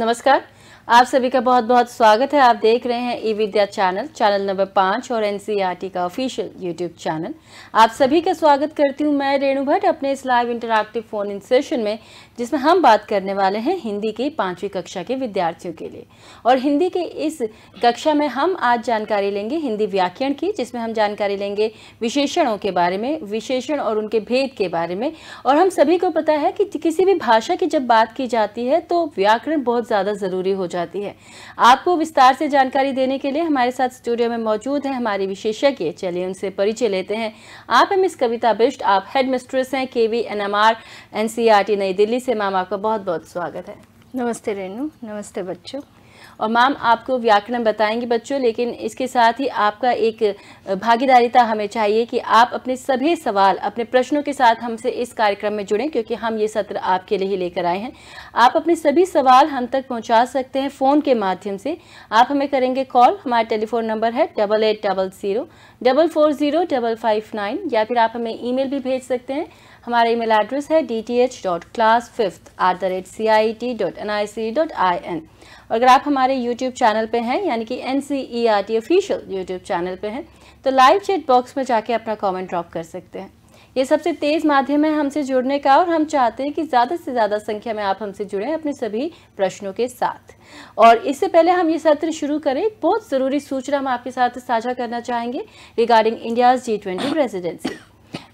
नमस्कार आप सभी का बहुत बहुत स्वागत है आप देख रहे हैं e Vidya channel channel number पाँच और एन का ऑफिशियल यूट्यूब चैनल आप सभी का स्वागत करती हूं मैं रेणु भट्ट अपने इस live interactive phone in session में जिसमें हम बात करने वाले हैं हिंदी की पांचवी कक्षा के विद्यार्थियों के लिए और हिंदी के इस कक्षा में हम आज जानकारी लेंगे हिंदी व्याकरण की जिसमें हम जानकारी लेंगे विशेषणों के बारे में विशेषण और उनके भेद के बारे में और हम सभी को पता है कि किसी भी भाषा की जब बात की जाती है तो व्याकरण बहुत ज़्यादा ज़रूरी हो जाती है आपको विस्तार से जानकारी देने के लिए हमारे साथ स्टूडियो में मौजूद है हमारे विशेषज्ञ चलिए उनसे परिचय लेते हैं आप एम इस कविता बिष्ट आप हेड मिस्ट्रेस हैं के वी एन एम आर नई दिल्ली से से मैम आपका बहुत बहुत स्वागत है नमस्ते रेणु नमस्ते बच्चों और मैम आपको व्याकरण बताएंगे बच्चों लेकिन इसके साथ ही आपका एक भागीदारीता हमें चाहिए कि आप अपने सभी सवाल अपने प्रश्नों के साथ हमसे इस कार्यक्रम में जुड़ें क्योंकि हम ये सत्र आपके लिए ही लेकर आए हैं आप अपने सभी सवाल हम तक पहुंचा सकते हैं फ़ोन के माध्यम से आप हमें करेंगे कॉल हमारा टेलीफोन नंबर है डबल या फिर आप हमें ई भी भेज सकते हैं हमारा ईमेल एड्रेस है D T H dot class fifth at the rate C I T dot N I C dot I N और अगर आप हमारे यूट्यूब चैनल पे हैं यानी कि N C E R T official YouTube channel पे हैं तो लाइव चैट बॉक्स में जाके अपना कमेंट ड्रॉप कर सकते हैं ये सबसे तेज़ माध्यम है हमसे जुड़ने का और हम चाहते हैं कि ज़्यादा से ज़्यादा संख्या में आप हमसे जुड़ें अपने सभी प्रश्नों के साथ और इससे पहले हम ये सत्र शुरू करें बहुत ज़रूरी सूचना हम आपके साथ साझा करना चाहेंगे regarding India's G twenty presidency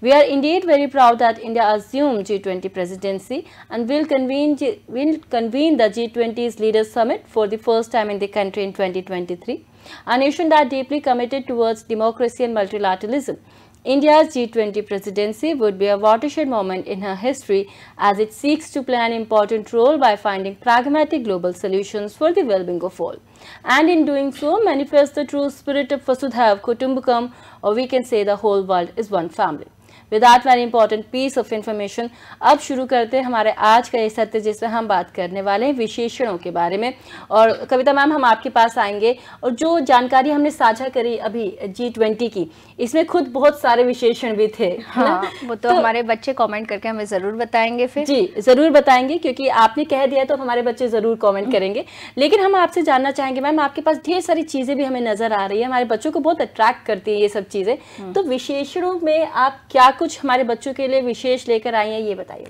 We are indeed very proud that India assumed G20 presidency and will convene, G will convene the G20's Leaders Summit for the first time in the country in 2023. A nation that deeply committed towards democracy and multilateralism, India's G20 presidency would be a watershed moment in her history as it seeks to play an important role by finding pragmatic global solutions for the well-being of all and in doing so manifest the true spirit of Vasudhaiv Kutumbakam or we can say the whole world is one family. With very important piece of information अब शुरू करते हैं हमारे आज का ये सत्य जिसमें हम बात करने वाले हैं विशेषणों के बारे में और कविता मैम हम आपके पास आएंगे और जो जानकारी हमने साझा करी अभी जी ट्वेंटी की इसमें खुद बहुत सारे विशेषण भी थे हाँ, वो तो, तो हमारे बच्चे कॉमेंट करके हमें ज़रूर बताएंगे फिर जी ज़रूर बताएंगे क्योंकि आपने कह दिया तो हमारे बच्चे ज़रूर कॉमेंट करेंगे लेकिन हम आपसे जानना चाहेंगे मैम आपके पास ढेर सारी चीज़ें भी हमें नज़र आ रही है हमारे बच्चों को बहुत अट्रैक्ट करती है ये सब चीज़ें हाँ। तो विशेषणों में आप क्या क्या कुछ हमारे बच्चों के लिए विशेष लेकर आई है ये बताइए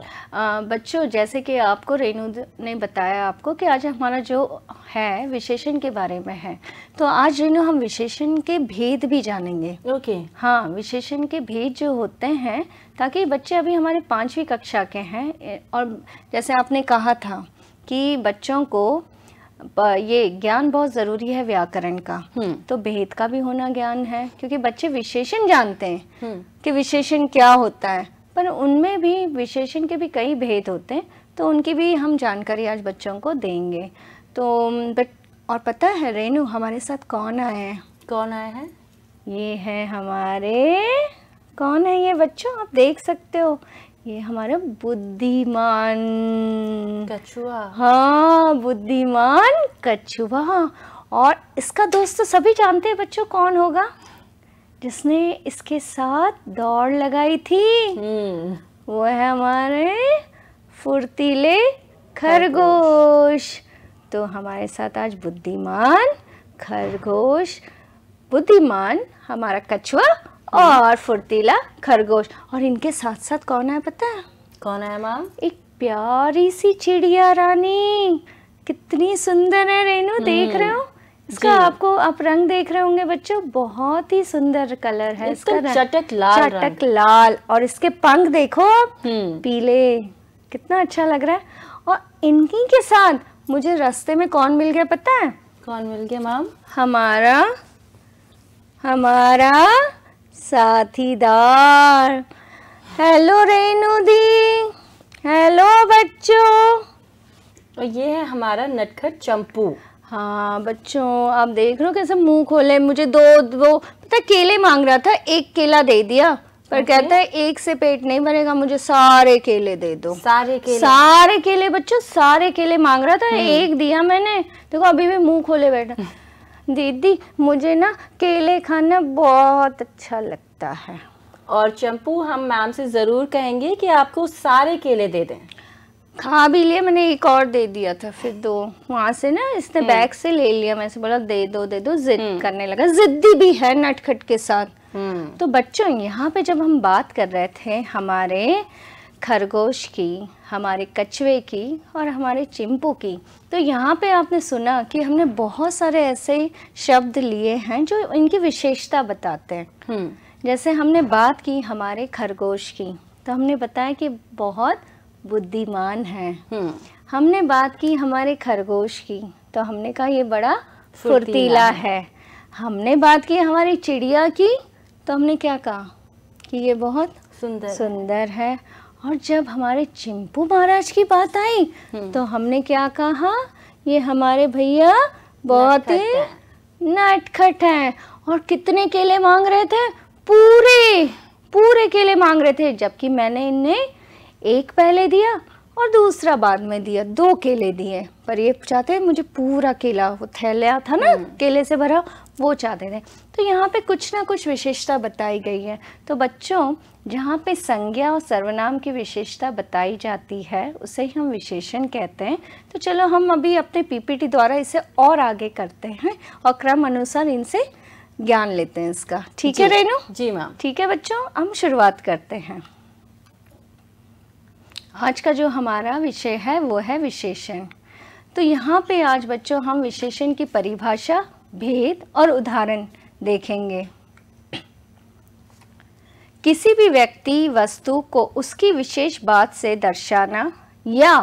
बच्चों जैसे कि आपको रेनू ने बताया आपको कि आज हमारा जो है विशेषण के बारे में है तो आज रेनू हम विशेषण के भेद भी जानेंगे ओके हाँ विशेषण के भेद जो होते हैं ताकि बच्चे अभी हमारे पाँचवीं कक्षा के हैं और जैसे आपने कहा था कि बच्चों को ये ज्ञान बहुत ज़रूरी है व्याकरण का हम्म। तो भेद का भी होना ज्ञान है क्योंकि बच्चे विशेषण जानते हैं हम्म। कि विशेषण क्या होता है पर उनमें भी विशेषण के भी कई भेद होते हैं तो उनकी भी हम जानकारी आज बच्चों को देंगे तो बट और पता है रेनू हमारे साथ कौन आए हैं कौन आए हैं ये है हमारे कौन है ये बच्चों आप देख सकते हो ये हमारा बुद्धिमान कछुआ हाँ बुद्धिमान कछुआ और इसका दोस्त तो सभी जानते हैं बच्चों कौन होगा जिसने इसके साथ दौड़ लगाई थी हम्म। वो है हमारे फुर्तीले खरगोश तो हमारे साथ आज बुद्धिमान खरगोश बुद्धिमान हमारा कछुआ और फुर्तीला खरगोश और इनके साथ साथ कौन है पता है कौन है माम एक प्यारी सी चिड़िया रानी कितनी सुंदर है रेनू हम्म। देख रहे हो इसका आपको आप रंग देख रहे होंगे बच्चों बहुत ही सुंदर कलर है इसका रंग चटक लाल चटक लाल और इसके पंख देखो आप हम्म। पीले कितना अच्छा लग रहा है और इनकी के साथ मुझे रास्ते में कौन मिल गया पता है कौन मिल गया माम हमारा हमारा साथीदार हेलो रेनू दी हेलो बच्चों और ये है हमारा नटखट चंपू हाँ बच्चों आप देख रहे हो कैसे मुंह खोले मुझे दो वो पता केले मांग रहा था एक केला दे दिया पर okay. कहता है एक से पेट नहीं भरेगा मुझे सारे केले दे दो सारे केले सारे केले बच्चों सारे केले मांग रहा था हम्म। एक दिया मैंने देखो अभी भी मुंह खोले बैठा दीदी मुझे ना केले खाना बहुत अच्छा लगता है और चंपू हम मैम से ज़रूर कहेंगे कि आपको सारे केले दे दें खा भी लिए मैंने एक और दे दिया था फिर दो वहां से ना इसने हम्म। बैग से ले लिया मैं से बोला दे दो दे दो जिद हम्म। करने लगा जिद्दी भी है नटखट के साथ हम्म। तो बच्चों यहाँ पे जब हम बात कर रहे थे हमारे खरगोश की हमारे कछुए की और हमारे चिंपू की तो यहाँ पे आपने सुना कि हमने बहुत सारे ऐसे शब्द लिए हैं जो इनकी विशेषता बताते हैं हम्म। जैसे हमने बात की हमारे खरगोश की तो हमने बताया कि बहुत बुद्धिमान है हम्म। हमने बात की हमारे खरगोश की तो हमने कहा ये बड़ा फुर्तीला है हमने बात की हमारी चिड़िया की तो हमने क्या कहा कि ये बहुत सुंदर सुंदर है और जब हमारे चिंपू महाराज की बात आई हम्म। तो हमने क्या कहा ये हमारे भैया बहुत ही नटखट है और कितने केले मांग रहे थे पूरे पूरे केले मांग रहे थे जबकि मैंने इन्हें एक पहले दिया और दूसरा बाद में दिया दो केले दिए पर ये चाहते हैं मुझे पूरा केला वो थैला था ना हम्म। केले से भरा वो चाहते थे तो यहाँ पे कुछ ना कुछ विशेषता बताई गई है तो बच्चों जहाँ पे संज्ञा और सर्वनाम की विशेषता बताई जाती है उसे ही हम विशेषण कहते हैं तो चलो हम अभी अपने पीपीटी द्वारा इसे और आगे करते हैं और क्रम अनुसार इनसे ज्ञान लेते हैं इसका ठीक है रेनू जी मैम ठीक है बच्चों हम शुरुआत करते हैं आज का जो हमारा विषय है वो है विशेषण तो यहाँ पे आज बच्चों हम विशेषण की परिभाषा भेद और उदाहरण देखेंगे किसी भी व्यक्ति वस्तु को उसकी विशेष बात से दर्शाना या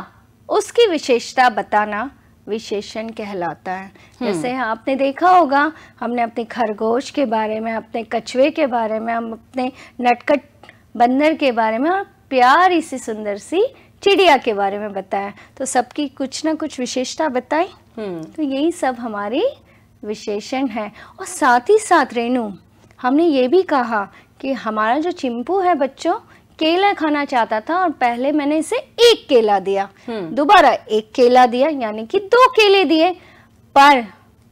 उसकी विशेषता बताना विशेषण कहलाता है हम्म। जैसे आपने देखा होगा हमने अपने खरगोश के बारे में अपने कछुए के बारे में हम अपने नटकट बंदर के बारे में और प्यारी सी सुंदर सी चिड़िया के बारे में बताया तो सबकी कुछ ना कुछ विशेषता बताई हम्म। तो यही सब हमारी विशेषण है और साथ ही साथ रेणु हमने ये भी कहा कि हमारा जो चिंपू है बच्चों केला खाना चाहता था और पहले मैंने इसे एक केला दिया हम्म। दोबारा एक केला दिया यानी कि दो केले दिए पर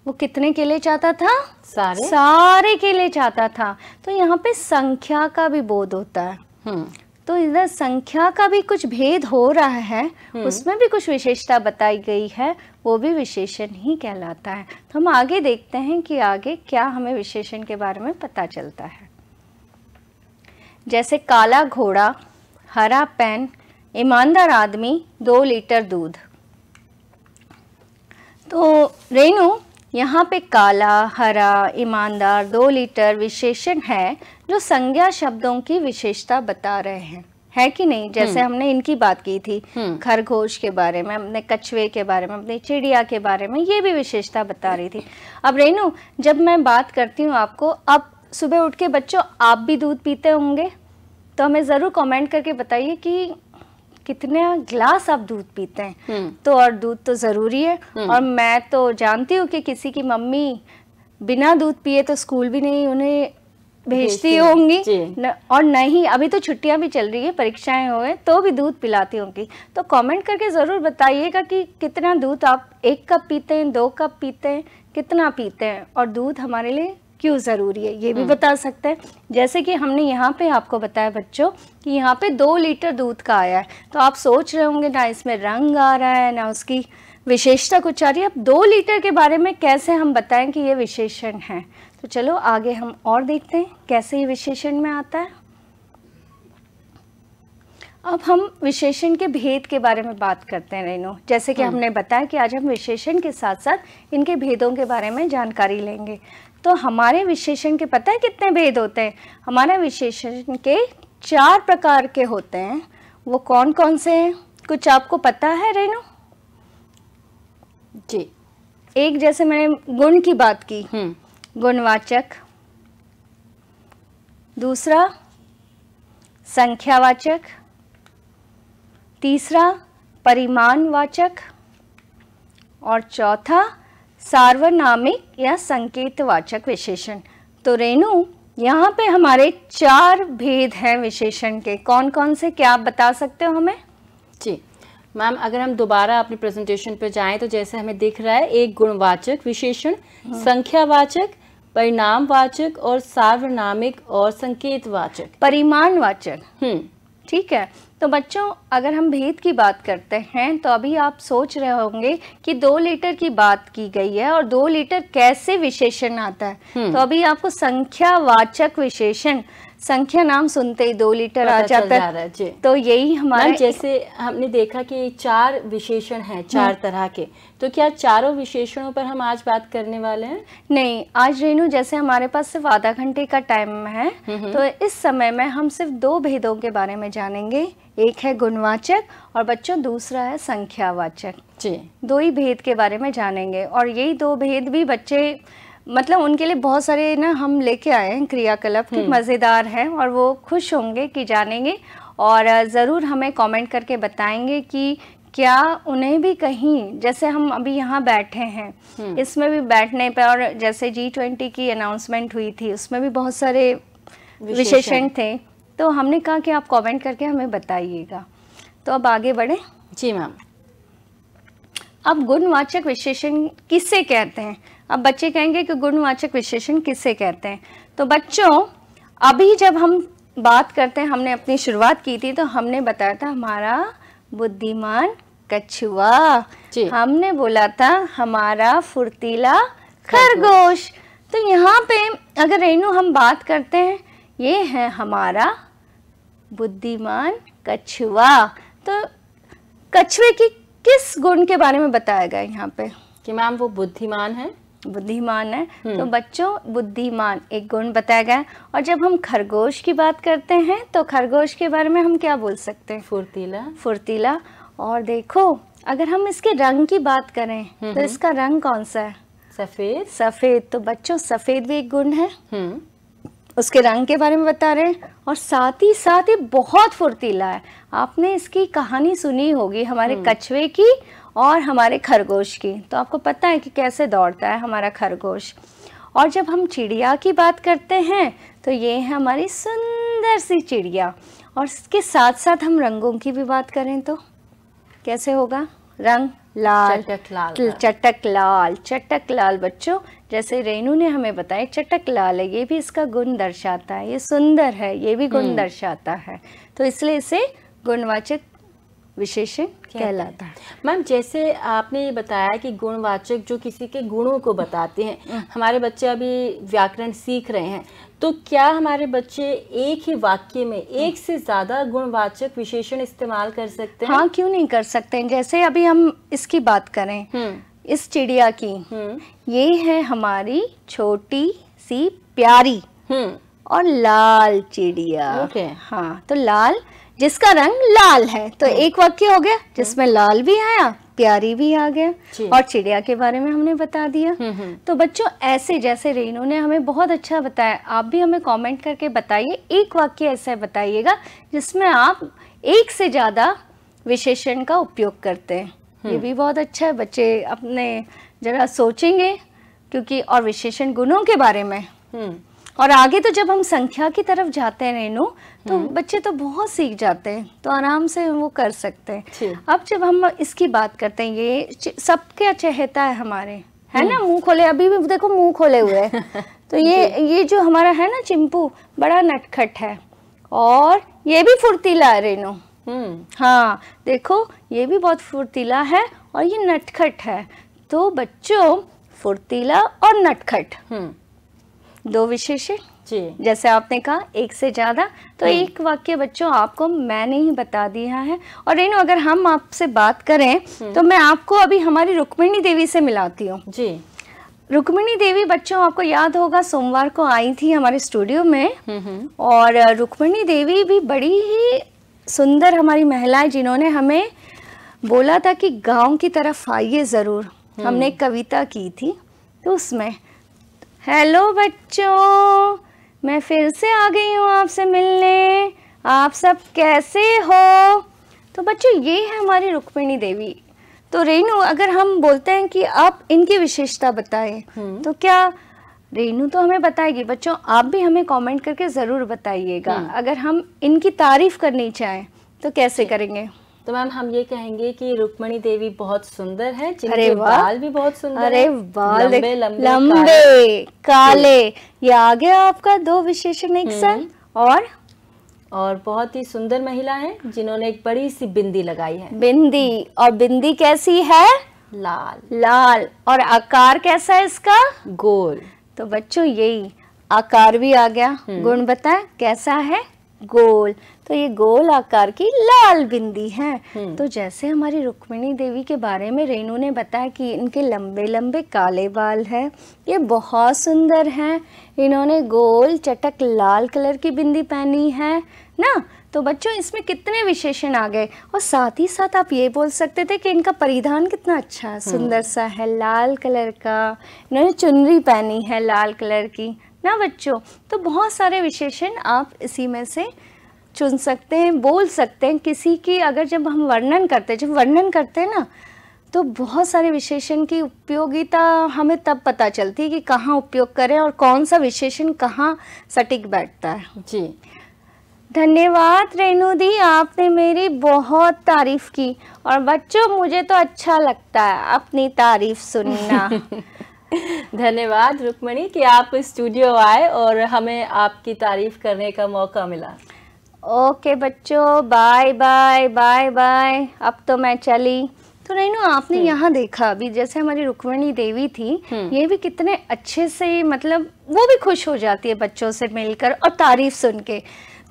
वो कितने केले चाहता था सारे सारे केले चाहता था तो यहाँ पे संख्या का भी बोध होता है हम्म। तो इधर संख्या का भी कुछ भेद हो रहा है हम्म। उसमें भी कुछ विशेषता बताई गई है वो भी विशेषण ही कहलाता है तो हम आगे देखते हैं कि आगे क्या हमें विशेषण के बारे में पता चलता है जैसे काला घोड़ा हरा पेन ईमानदार आदमी दो लीटर दूध तो रेणु यहाँ पे काला हरा ईमानदार दो लीटर विशेषण है जो संज्ञा शब्दों की विशेषता बता रहे हैं है कि नहीं जैसे हम्म। हमने इनकी बात की थी हम्म। खरगोश के बारे में अपने कछुए के बारे में अपनी चिड़िया के बारे में ये भी विशेषता बता रही थी अब रेनू जब मैं बात करती हूँ आपको अब सुबह उठ के बच्चों आप भी दूध पीते होंगे तो हमें ज़रूर कमेंट करके बताइए कि कितने ग्लास आप दूध पीते हैं हम्म। तो और दूध तो ज़रूरी है और मैं तो जानती हूँ कि किसी की मम्मी बिना दूध पिए तो स्कूल भी नहीं उन्हें भेजती होंगी न, और नहीं अभी तो छुट्टियां भी चल रही है परीक्षाएं हो तो भी दूध पिलाती होंगी तो कमेंट करके ज़रूर बताइएगा कि कितना दूध आप एक कप पीते हैं दो कप पीते हैं कितना पीते हैं और दूध हमारे लिए क्यों ज़रूरी है ये भी हम्म। बता सकते हैं जैसे कि हमने यहाँ पे आपको बताया बच्चों कि यहाँ पे दो लीटर दूध का आया है तो आप सोच रहे होंगे ना इसमें रंग आ रहा है ना उसकी विशेषता कुछ आ रही अब दो लीटर के बारे में कैसे हम बताएं कि ये विशेषण है तो चलो आगे हम और देखते हैं कैसे ये विशेषण में आता है अब हम विशेषण के भेद के बारे में बात करते हैं रेनो जैसे कि हाँ। हमने बताया कि आज हम विशेषण के साथ साथ इनके भेदों के बारे में जानकारी लेंगे तो हमारे विशेषण के पता है कितने भेद होते हैं हमारे विशेषण के चार प्रकार के होते हैं वो कौन कौन से हैं कुछ आपको पता है रेनो जी एक जैसे मैंने गुण की बात की हम्म। गुणवाचक दूसरा संख्यावाचक तीसरा परिमाणवाचक और चौथा सार्वनामिक या संकेतवाचक विशेषण तो रेणु यहाँ पे हमारे चार भेद हैं विशेषण के कौन कौन से क्या आप बता सकते हो हमें जी मैम अगर हम दोबारा अपनी प्रेजेंटेशन पे जाएं तो जैसे हमें दिख रहा है एक गुणवाचक विशेषण हाँ। संख्यावाचक परिणामवाचक और सार्वनामिक और संकेतवाचक परिमाणवाचक हम्म ठीक है तो बच्चों अगर हम भेद की बात करते हैं तो अभी आप सोच रहे होंगे कि दो लीटर की बात की गई है और दो लीटर कैसे विशेषण आता है हम्म। तो अभी आपको संख्यावाचक विशेषण संख्या नाम सुनते ही दो लीटर आ जाता है तो यही हमारा जैसे हमने देखा कि चार विशेषण हैं हम्म। चार तरह के तो क्या चारों विशेषणों पर हम आज बात करने वाले हैं नहीं आज रेनू जैसे हमारे पास सिर्फ आधा घंटे का टाइम है हम्म, हम्म। तो इस समय में हम सिर्फ दो भेदों के बारे में जानेंगे एक है गुणवाचक और बच्चों दूसरा है संख्यावाचक जी दो ही भेद के बारे में जानेंगे और यही दो भेद भी बच्चे मतलब उनके लिए बहुत सारे ना हम लेके आए हैं क्रियाकलाप के हम्म। मज़ेदार हैं और वो खुश होंगे कि जानेंगे और ज़रूर हमें कमेंट करके बताएंगे कि क्या उन्हें भी कहीं जैसे हम अभी यहाँ बैठे हैं हम्म। इसमें भी बैठने पर और जैसे जी ट्वेंटी की अनाउंसमेंट हुई थी उसमें भी बहुत सारे विशेषण थे तो हमने कहा कि आप कमेंट करके हमें बताइएगा तो अब आगे बढ़े जी मैम अब गुणवाचक विशेषण किसे कहते हैं अब बच्चे कहेंगे कि गुणवाचक विशेषण किसे कहते हैं तो बच्चों अभी जब हम बात करते हैं हमने अपनी शुरुआत की थी तो हमने बताया था हमारा बुद्धिमान कछुआ हमने बोला था हमारा फुर्तीला खरगोश तो यहाँ पे अगर रेनु हम बात करते हैं ये है हमारा बुद्धिमान कछुआ तो कछुए की किस गुण के बारे में बताया गया यहाँ पे कि मैम वो बुद्धिमान है बुद्धिमान है तो हम्म। बच्चों बुद्धिमान एक गुण बताया गया और जब हम खरगोश की बात करते हैं तो खरगोश के बारे में हम क्या बोल सकते हैं फुर्तीला फुर्तीला और देखो अगर हम इसके रंग की बात करें तो हम्म। इसका रंग कौन सा है सफेद सफेद तो बच्चों सफेद भी एक गुण है हम्म। उसके रंग के बारे में बता रहे हैं और साथ ही साथ ये बहुत फुर्तीला है आपने इसकी कहानी सुनी होगी हमारे कछुए की और हमारे खरगोश की तो आपको पता है कि कैसे दौड़ता है हमारा खरगोश और जब हम चिड़िया की बात करते हैं तो ये है हमारी सुंदर सी चिड़िया और इसके साथ साथ हम रंगों की भी बात करें तो कैसे होगा रंग लाल चटक लाल हाँ। चटक लाल चटक लाल बच्चों जैसे रेनू ने हमें बताया चटक लाल है ये भी इसका गुण दर्शाता है ये सुंदर है ये भी गुण हम्म। दर्शाता है तो इसलिए इसे गुणवाचक विशेषण कहलाता है मैम जैसे आपने ये बताया कि गुणवाचक जो किसी के गुणों को बताते हैं हम्म। हमारे बच्चे अभी व्याकरण सीख रहे हैं तो क्या हमारे बच्चे एक ही वाक्य में हम्म। एक से ज़्यादा गुणवाचक विशेषण इस्तेमाल कर सकते हैं हाँ क्यों नहीं कर सकते हैं जैसे अभी हम इसकी बात करें हम्म। इस चिड़िया की ये है हमारी छोटी सी प्यारी और लाल चिड़िया हाँ तो लाल जिसका रंग लाल है तो हम्म। एक वाक्य हो गया हम्म। जिसमें लाल भी आया प्यारी भी आ गया और चिड़िया के बारे में हमने बता दिया हम्म, तो बच्चों ऐसे जैसे रेनू ने हमें बहुत अच्छा बताया आप भी हमें कमेंट करके बताइए एक वाक्य ऐसा बताइएगा जिसमें आप एक से ज़्यादा विशेषण का उपयोग करते हैं ये भी बहुत अच्छा है बच्चे अपने जरा सोचेंगे क्योंकि और विशेषण गुणों के बारे में और आगे तो जब हम संख्या की तरफ जाते हैं रेनू तो हम्म। बच्चे तो बहुत सीख जाते हैं तो आराम से वो कर सकते हैं अब जब हम इसकी बात करते हैं ये क्या चहता है हमारे है ना हम्म। मुंह खोले अभी भी देखो मुंह खोले हुए हैं तो ये ये जो हमारा है ना चिंपू बड़ा नटखट है और ये भी फुर्तीला है रेनो हम्म। हाँ देखो ये भी बहुत फुर्तीला है और ये नटखट है तो बच्चों फुर्तीला और नटखट दो विशेषण जी जैसे आपने कहा एक से ज़्यादा तो हम्म। एक वाक्य बच्चों आपको मैंने ही बता दिया है और रेनू अगर हम आपसे बात करें हम्म। तो मैं आपको अभी हमारी रुक्मिणी देवी से मिलाती हूँ जी रुक्मिणी देवी बच्चों आपको याद होगा सोमवार को आई थी हमारे स्टूडियो में हम्म, और रुक्मिणी देवी भी बड़ी ही सुंदर हमारी महिलाएं जिन्होंने हमें बोला था कि गांव की तरफ आइए ज़रूर हमने कविता की थी तो उसमें हेलो बच्चों मैं फिर से आ गई हूँ आपसे मिलने आप सब कैसे हो तो बच्चों ये है हमारी रुक्मिणी देवी तो रेणु अगर हम बोलते हैं कि आप इनकी विशेषता बताएं हम्म। तो क्या रेनू तो हमें बताएगी बच्चों आप भी हमें कमेंट करके ज़रूर बताइएगा हम्म। अगर हम इनकी तारीफ करनी चाहें तो कैसे करेंगे तो मैम हम ये कहेंगे कि रुक्मणी देवी बहुत सुंदर है जिनके बाल भी बहुत सुंदर अरे बाल लंबे लंबे, लंबे काले ये आ गया आपका दो विशेषण एक सर हम्म। और और बहुत ही सुंदर महिला है जिन्होंने एक बड़ी सी बिंदी लगाई है बिंदी और बिंदी कैसी है लाल लाल और आकार कैसा है इसका गोल तो बच्चों यही आकार भी आ गया हम्म। गुण बताए कैसा है गोल तो ये गोल आकार की लाल बिंदी है हम्म। तो जैसे हमारी रुक्मिणी देवी के बारे में रेणु ने बताया कि इनके लंबे लंबे काले बाल हैं ये बहुत सुंदर हैं इन्होंने गोल चटक लाल कलर की बिंदी पहनी है ना तो बच्चों इसमें कितने विशेषण आ गए और साथ ही साथ आप ये बोल सकते थे कि इनका परिधान कितना अच्छा सुंदर सा है लाल कलर का इन्होंने चुनरी पहनी है लाल कलर की ना बच्चों तो बहुत सारे विशेषण आप इसी में से चुन सकते हैं बोल सकते हैं किसी की अगर जब हम वर्णन करते हैं जब वर्णन करते हैं ना तो बहुत सारे विशेषण की उपयोगिता हमें तब पता चलती है कि कहाँ उपयोग करें और कौन सा विशेषण कहाँ सटीक बैठता है जी धन्यवाद रेणु दी आपने मेरी बहुत तारीफ की और बच्चों मुझे तो अच्छा लगता है अपनी तारीफ सुनना धन्यवाद रुक्मणी कि आप स्टूडियो आए और हमें आपकी तारीफ करने का मौका मिला ओके बच्चों बाय बाय बाय बाय अब तो मैं चली तो नहीं ना आपने हम्म। यहाँ देखा अभी जैसे हमारी रुक्मणी देवी थी हम्म। ये भी कितने अच्छे से मतलब वो भी खुश हो जाती है बच्चों से मिलकर और तारीफ सुन के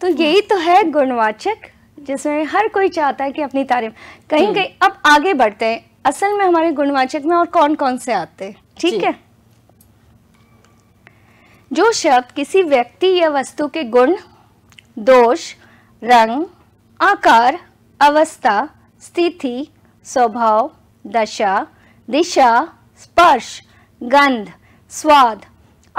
तो हम्म। यही तो है गुणवाचक जिसमें हर कोई चाहता है कि अपनी तारीफ कहीं कहीं अब आगे बढ़ते हैं असल में हमारे गुणवाचक में और कौन कौन से आते हैं ठीक है जो शब्द किसी व्यक्ति या वस्तु के गुण दोष रंग आकार अवस्था स्थिति स्वभाव दशा दिशा स्पर्श गंध स्वाद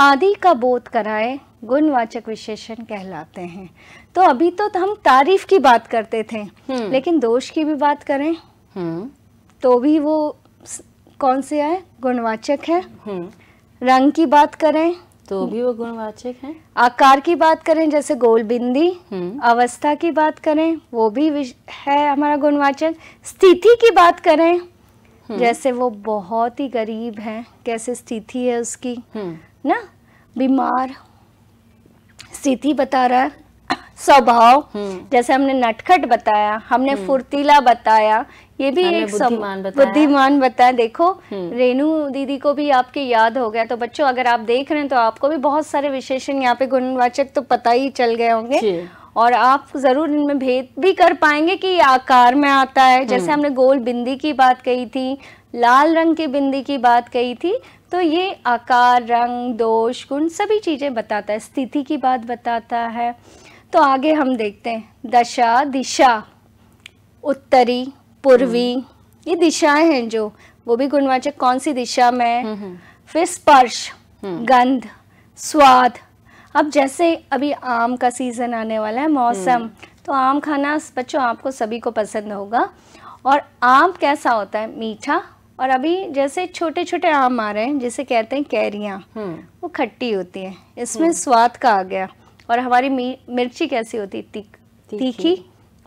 आदि का बोध कराए गुणवाचक विशेषण कहलाते हैं तो अभी तो हम तारीफ की बात करते थे हम्म। लेकिन दोष की भी बात करें हम्म। तो भी वो कौन से है गुणवाचक है हम्म। रंग की बात करें तो भी वो गुणवाचक हैं आकार की बात करें जैसे गोल बिंदी हम्म। अवस्था की बात करें वो भी है हमारा गुणवाचक स्थिति की बात करें हम्म। जैसे वो बहुत ही गरीब है कैसे स्थिति है उसकी हम्म। ना बीमार स्थिति बता रहा है स्वभाव हम्म। जैसे हमने नटखट बताया हमने हम्म। फुर्तीला बताया ये भी एक बुद्धिमान बताया बुद्धिमान बताया देखो हम्म। रेणु दीदी को भी आपके याद हो गया तो बच्चों अगर आप देख रहे हैं तो आपको भी बहुत सारे विशेषण यहाँ पे गुणवाचक तो पता ही चल गए होंगे और आप जरूर इनमें भेद भी कर पाएंगे कि आकार में आता है जैसे हमने गोल बिंदी की बात कही थी लाल रंग की बिंदी की बात कही थी तो ये आकार रंग दोष गुण सभी चीज़ें बताता है स्थिति की बात बताता है तो आगे हम देखते हैं दशा दिशा उत्तरी पूर्वी हम्म। ये दिशाएं हैं जो वो भी गुणवाचक कौन सी दिशा में हम्म, हम्म। फिर स्पर्श गंध स्वाद अब जैसे अभी आम का सीज़न आने वाला है मौसम तो आम खाना बच्चों आपको सभी को पसंद होगा और आम कैसा होता है मीठा और अभी जैसे छोटे छोटे आम आ रहे हैं जिसे कहते हैं कैरियाँ वो खट्टी होती है इसमें स्वाद का आ गया और हमारी मिर्ची कैसी होती है तीखी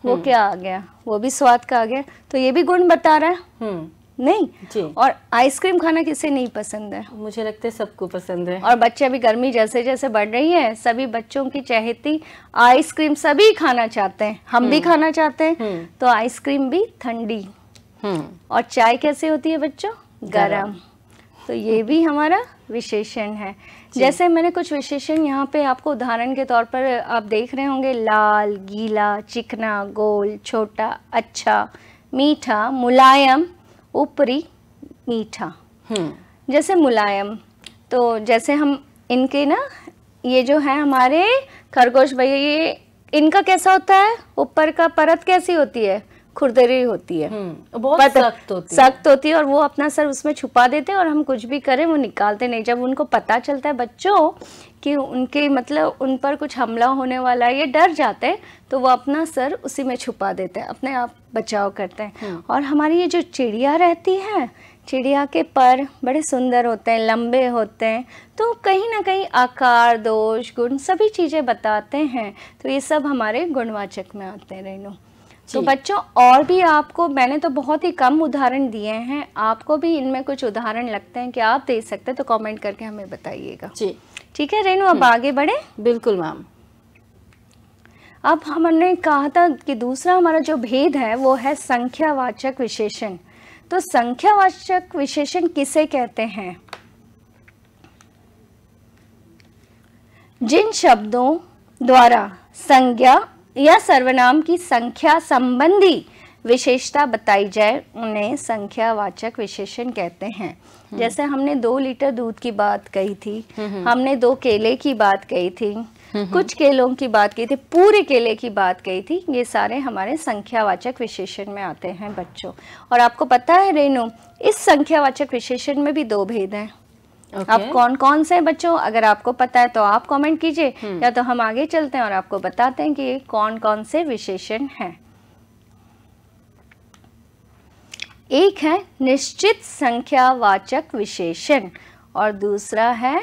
वो हम्म। क्या आ गया वो भी स्वाद का आ गया तो ये भी गुण बता रहा है हम्म। नहीं और आइसक्रीम खाना किसे नहीं पसंद है मुझे लगता है सबको पसंद है और बच्चे अभी गर्मी जैसे जैसे बढ़ रही है सभी बच्चों की चहेती आइसक्रीम सभी खाना चाहते हैं हम भी हम्म। खाना चाहते हैं तो आइसक्रीम भी ठंडी और चाय कैसे होती है बच्चों गरम तो ये भी हमारा विशेषण है जैसे मैंने कुछ विशेषण यहाँ पे आपको उदाहरण के तौर पर आप देख रहे होंगे लाल गीला चिकना गोल छोटा अच्छा मीठा मुलायम ऊपरी मीठा हम्म। जैसे मुलायम तो जैसे हम इनके ना ये जो है हमारे खरगोश भैया ये इनका कैसा होता है ऊपर का परत कैसी होती है खुरदरी होती है हम्म, बहुत सख्त होती सख्त होती है और वो अपना सर उसमें छुपा देते हैं और हम कुछ भी करें वो निकालते नहीं जब उनको पता चलता है बच्चों कि उनके मतलब उन पर कुछ हमला होने वाला है ये डर जाते हैं तो वो अपना सर उसी में छुपा देते हैं अपने आप बचाव करते हैं हम्म। और हमारी ये जो चिड़िया रहती है चिड़िया के पर बड़े सुंदर होते हैं लंबे होते हैं तो कहीं ना कहीं आकार दोष गुण सभी चीज़ें बताते हैं तो ये सब हमारे गुणवाचक में आते हैं रेनू तो बच्चों और भी आपको मैंने तो बहुत ही कम उदाहरण दिए हैं आपको भी इनमें कुछ उदाहरण लगते हैं कि आप दे सकते हैं तो कमेंट करके हमें बताइएगा जी ठीक है रेनू अब हम्म। आगे बढ़े बिल्कुल मैम अब हमने कहा था कि दूसरा हमारा जो भेद है वो है संख्यावाचक विशेषण तो संख्यावाचक विशेषण किसे कहते हैं जिन शब्दों द्वारा संज्ञा या सर्वनाम की संख्या संबंधी विशेषता बताई जाए उन्हें संख्यावाचक विशेषण कहते हैं हम्म। जैसे हमने दो लीटर दूध की बात कही थी हम्म, हम्म। हमने दो केले की बात कही थी कुछ केलों की बात की थी पूरे केले की बात कही थी ये सारे हमारे संख्यावाचक विशेषण में आते हैं बच्चों और आपको पता है रेणु इस संख्यावाचक विशेषण में भी दो भेद हैं okay. आप कौन कौन से बच्चों अगर आपको पता है तो आप कमेंट कीजिए हम्म। या तो हम आगे चलते हैं और आपको बताते हैं कि कौन कौन से विशेषण हैं एक है निश्चित संख्यावाचक विशेषण और दूसरा है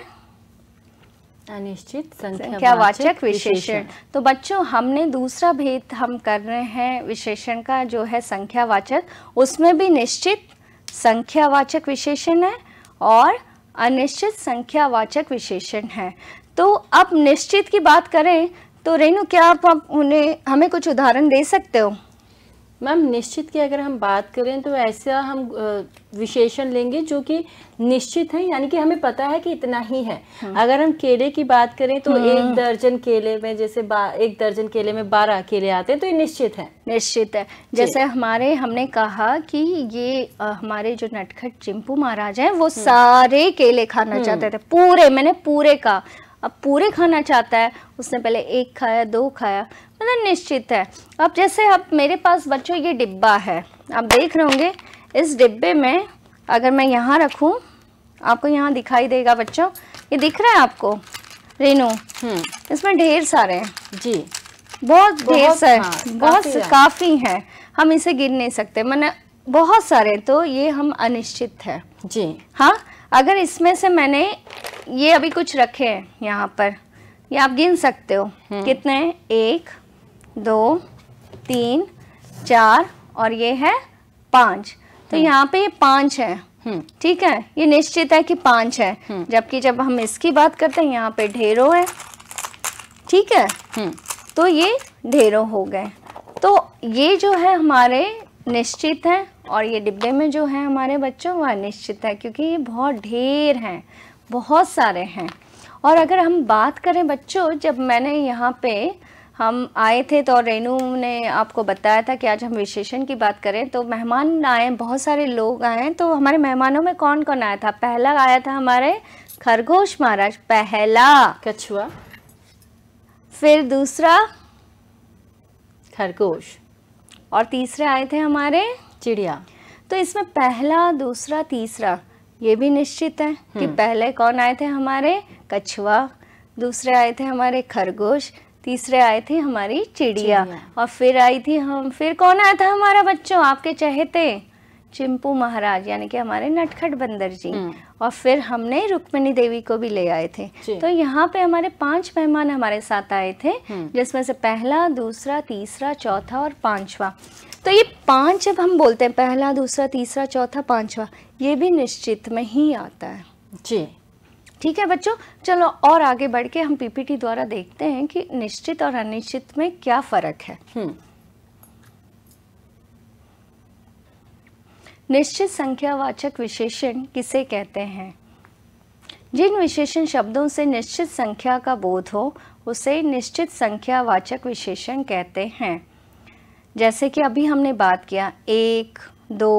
अनिश्चित संख्यावाचक विशेषण तो बच्चों हमने दूसरा भेद हम कर रहे हैं विशेषण का जो है संख्यावाचक उसमें भी निश्चित संख्यावाचक विशेषण है और अनिश्चित संख्यावाचक विशेषण है तो अब निश्चित की बात करें तो रेनू क्या आप, आप उन्हें हमें कुछ उदाहरण दे सकते हो मैम निश्चित की अगर हम बात करें तो ऐसा हम विशेषण लेंगे जो कि निश्चित है यानी कि हमें पता है कि इतना ही है हाँ। अगर हम केले की बात करें तो हाँ। एक दर्जन केले में जैसे एक दर्जन केले में बारह केले आते हैं तो ये निश्चित है निश्चित है जैसे हमारे हमने कहा कि ये आ, हमारे जो नटखट चिंपू महाराज हैं वो हाँ। सारे केले खाना चाहते थे पूरे मैंने पूरे कहा अब पूरे खाना चाहता है उसने पहले एक खाया दो खाया मतलब निश्चित है अब जैसे अब मेरे पास बच्चों ये डिब्बा है आप देख रहे होंगे इस डिब्बे में अगर मैं यहाँ रखूँ आपको यहाँ दिखाई देगा बच्चों ये दिख रहा है आपको रेनू हम्म। इसमें ढेर सारे हैं जी बहुत ढेर सारे हाँ, बहुत काफ़ी काफी हैं हम इसे गिर नहीं सकते मैंने बहुत सारे तो ये हम अनिश्चित है जी हाँ अगर इसमें से मैंने ये अभी कुछ रखे हैं यहाँ पर ये आप गिन सकते हो हम्म। कितने एक दो तीन चार और ये है पांच तो हम्म। यहाँ पे ये पांच है हम्म। ठीक है ये निश्चित है कि पांच है जबकि जब हम इसकी बात करते हैं यहाँ पे ढेरों है ठीक है तो ये ढेरों हो गए तो ये जो है हमारे निश्चित हैं और ये डिब्बे में जो है हमारे बच्चों वह निश्चित है क्योंकि ये बहुत ढेर हैं बहुत सारे हैं और अगर हम बात करें बच्चों जब मैंने यहाँ पे हम आए थे तो रेनू ने आपको बताया था कि आज हम विशेषण की बात करें तो मेहमान आए बहुत सारे लोग आए तो हमारे मेहमानों में कौन कौन आया था पहला आया था हमारे खरगोश महाराज पहला कछुआ फिर दूसरा खरगोश और तीसरे आए थे हमारे चिड़िया तो इसमें पहला दूसरा तीसरा ये भी निश्चित है कि हम्म। पहले कौन आए थे हमारे कछुआ दूसरे आए थे हमारे खरगोश तीसरे आए थे हमारी चिड़िया और फिर आई थी हम फिर कौन आया था हमारा बच्चों आपके चहेते चिंपू महाराज यानी कि हमारे नटखट बंदर जी हम्म। और फिर हमने रुक्मिणी देवी को भी ले आए थे तो यहाँ पे हमारे पांच मेहमान हमारे साथ आए थे हम्म। जिसमें से पहला दूसरा तीसरा चौथा और पांचवा तो ये पांच जब हम बोलते हैं पहला दूसरा तीसरा चौथा पांचवा ये भी निश्चित में ही आता है जी ठीक है बच्चों चलो और आगे बढ़ के हम पीपीटी द्वारा देखते हैं कि निश्चित और अनिश्चित में क्या फर्क है हम्म। निश्चित संख्यावाचक विशेषण किसे कहते हैं जिन विशेषण शब्दों से निश्चित संख्या का बोध हो उसे निश्चित संख्यावाचक विशेषण कहते हैं जैसे कि अभी हमने बात किया एक दो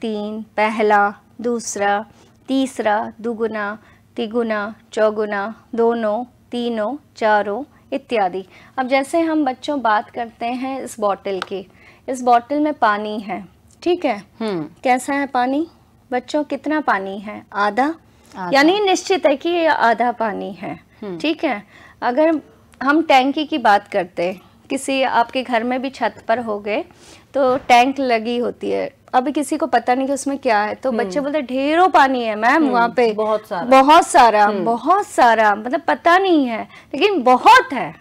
तीन पहला दूसरा तीसरा दुगुना तिगुना चौगुना दोनों तीनों चारों इत्यादि अब जैसे हम बच्चों बात करते हैं इस बॉटल की इस बॉटल में पानी है ठीक है हम्म। कैसा है पानी बच्चों कितना पानी है आधा, आधा। यानी निश्चित है कि ये आधा पानी है हम्म। ठीक है अगर हम टैंकी की बात करते हैं किसी आपके घर में भी छत पर हो गए तो टैंक लगी होती है अभी किसी को पता नहीं कि उसमें क्या है तो हम्म। बच्चे बोलते ढेरों पानी है मैम हम्म, वहाँ पे बहुत सारा बहुत सारा हम्म। बहुत सारा मतलब पता नहीं है लेकिन बहुत है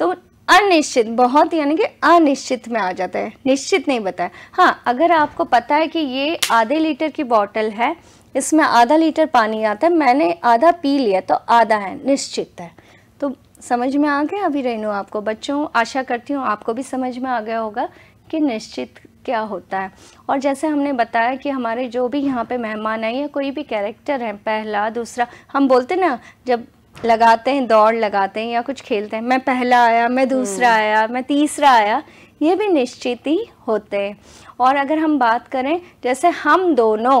तो अनिश्चित बहुत यानी कि अनिश्चित में आ जाता है निश्चित नहीं बताया हाँ अगर आपको पता है कि ये आधे लीटर की बॉटल है इसमें आधा लीटर पानी आता है मैंने आधा पी लिया तो आधा है निश्चित है तो समझ में आ गया अभी रेनू आपको बच्चों आशा करती हूँ आपको भी समझ में आ गया होगा कि निश्चित क्या होता है और जैसे हमने बताया कि हमारे जो भी यहाँ पे मेहमान आए या कोई भी कैरेक्टर है पहला दूसरा हम बोलते ना जब लगाते हैं दौड़ लगाते हैं या कुछ खेलते हैं मैं पहला आया मैं दूसरा हम्म। आया मैं तीसरा आया ये भी निश्चित ही होते हैं और अगर हम बात करें जैसे हम दोनों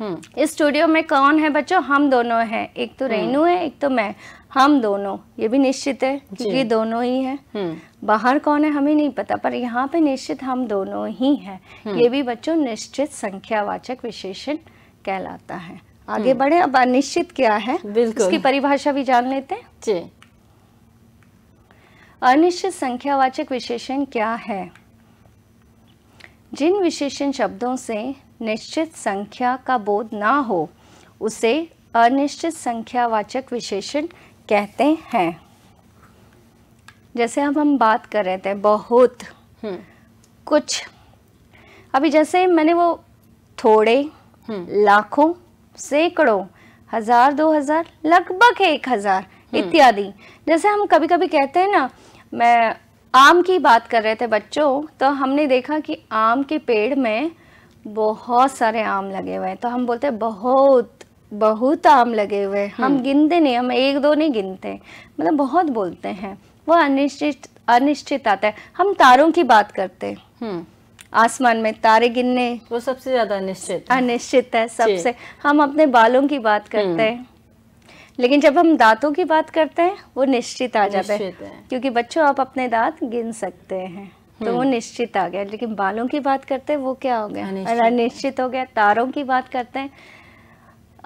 हम्म। इस स्टूडियो में कौन है बच्चों हम दोनों हैं एक तो हम्म। रेनू है एक तो मैं हम दोनों ये भी निश्चित है क्योंकि दोनों ही हैं हम्म। बाहर कौन है हमें नहीं पता पर यहाँ पे निश्चित हम दोनों ही हैं हम्म। ये भी बच्चों निश्चित संख्यावाचक विशेषण कहलाता है आगे हम्म। बढ़े अब अनिश्चित क्या है उसकी परिभाषा भी जान लेते हैं अनिश्चित संख्यावाचक विशेषण क्या है जिन विशेषण शब्दों से निश्चित संख्या का बोध ना हो उसे अनिश्चित संख्यावाचक विशेषण कहते हैं जैसे अब हम बात कर रहे थे बहुत हम्म। कुछ अभी जैसे मैंने वो थोड़े हम्म। लाखों सैकड़ों हजार दो हजार लगभग एक हजार हम्म। इत्यादि जैसे हम कभी कभी कहते हैं ना मैं आम की बात कर रहे थे बच्चों तो हमने देखा कि आम के पेड़ में बहुत सारे आम लगे हुए हैं तो हम बोलते हैं बहुत बहुत आम लगे हुए हम हम्म। गिनते नहीं हम एक दो नहीं गिनते मतलब बहुत बोलते हैं वो अनिश्चित अनिश्चित आता है हम तारों की बात करते हैं हम्म। आसमान में तारे गिनने वो सबसे ज्यादा अनिश्चित अनिश्चित है सबसे हम अपने बालों की बात करते हम्म। हैं लेकिन जब हम दांतों की बात करते हैं वो निश्चित आ जाता है क्योंकि बच्चों आप अपने दांत गिन सकते हैं तो वो निश्चित आ गया लेकिन बालों की बात करते हैं वो क्या हो गया अनिश्चित हो गया तारों की बात करते हैं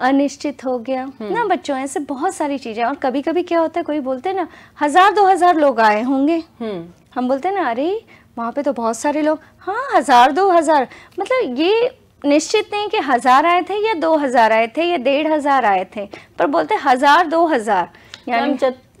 अनिश्चित हो गया हम्म। ना बच्चों ऐसे बहुत सारी चीजें और कभी कभी क्या होता है कोई बोलते हैं ना हजार दो हजार लोग आए होंगे हम्म। हम बोलते हैं ना अरे वहाँ पे तो बहुत सारे लोग हाँ हजार दो हजार मतलब ये निश्चित नहीं कि हजार आए थे या दो हजार आए थे या डेढ़ हजार आए थे पर बोलते हजार दो हजार यानी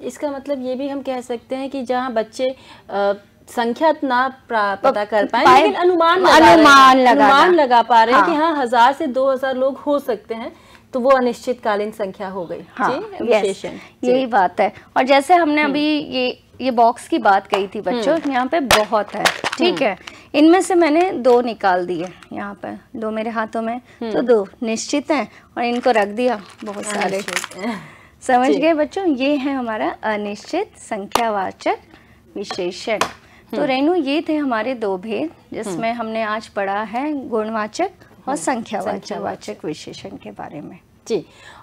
इसका मतलब ये भी हम कह सकते हैं कि जहाँ बच्चे आ, संख्या ना पता कर पाए लेकिन अनुमान लगा अनुमान लगा, लगा पा रहे हैं कि हाँ।, हाँ हजार से दो हजार लोग हो सकते हैं तो वो अनिश्चितकालीन संख्या हो गई हाँ यही बात है और जैसे हमने हम्म। अभी ये ये बॉक्स की बात कही थी बच्चों हम्म। यहाँ पे बहुत है ठीक हम्म। है इनमें से मैंने दो निकाल दिए यहाँ पर दो मेरे हाथों में तो दो निश्चित हैं और इनको रख दिया बहुत सारे समझ गए बच्चों ये है हमारा अनिश्चित संख्यावाचक विशेषण तो रेणु ये थे हमारे दो भेद जिसमें हमने आज पढ़ा है गुणवाचक और हाँ, संख्यावाचक विशेषण के बारे में जी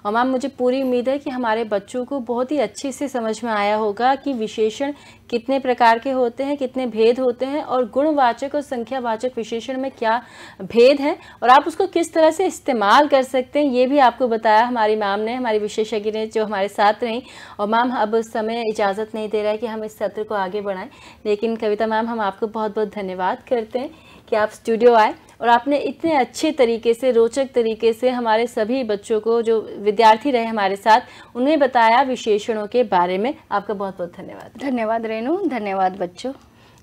और मैम मुझे पूरी उम्मीद है कि हमारे बच्चों को बहुत ही अच्छे से समझ में आया होगा कि विशेषण कितने प्रकार के होते हैं कितने भेद होते हैं और गुणवाचक और संख्यावाचक विशेषण में क्या भेद हैं और आप उसको किस तरह से इस्तेमाल कर सकते हैं ये भी आपको बताया हमारी मैम ने हमारी विशेषज्ञ ने जो हमारे साथ रहीं और मैम अब समय इजाज़त नहीं दे रहा है कि हम इस सत्र को आगे बढ़ाएँ लेकिन कविता मैम हम आपको बहुत बहुत धन्यवाद करते हैं कि आप स्टूडियो आए और आपने इतने अच्छे तरीके से रोचक तरीके से हमारे सभी बच्चों को जो विद्यार्थी रहे हमारे साथ उन्हें बताया विशेषणों के बारे में आपका बहुत बहुत धन्यवाद धन्यवाद रेणु धन्यवाद बच्चों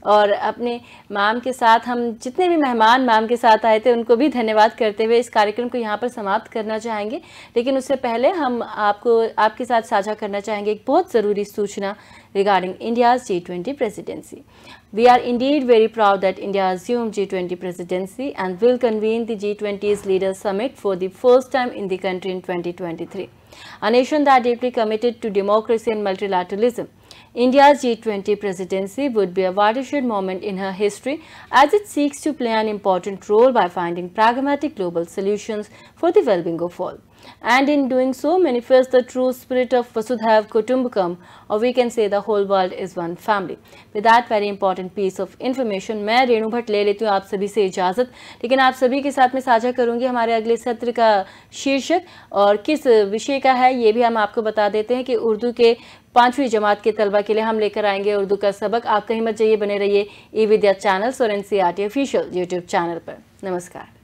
और अपने माम के साथ हम जितने भी मेहमान माम के साथ आए थे उनको भी धन्यवाद करते हुए इस कार्यक्रम को यहाँ पर समाप्त करना चाहेंगे लेकिन उससे पहले हम आपको आपके साथ साझा करना चाहेंगे एक बहुत ज़रूरी सूचना regarding India's G twenty presidency we are indeed very proud that India assumes G twenty presidency and will convene the G twenty is leader summit for the first time in the country in twenty twenty three A nation that deeply committed to democracy and multilateralism India's G20 presidency would be a watershed moment in her history as it seeks to play an important role by finding pragmatic global solutions for the well-being of all. And in doing so, manifest the true spirit of Vasudhaiv Kutumbakam, or we can say the whole world is one family. With that very important piece of information, मैं रेणु भट्ट ले लेती हूँ आप सभी से इजाज़त लेकिन आप सभी के साथ में साझा करूँगी हमारे अगले सत्र का शीर्षक और किस विषय का है ये भी हम आपको बता देते हैं कि उर्दू के पांचवी जमात के तलबा के लिए हम लेकर आएंगे उर्दू का सबक आप कहीं मत जाइए बने रहिए ई विद्या चैनल्स और टी ऑफिशियल यूट्यूब चैनल पर नमस्कार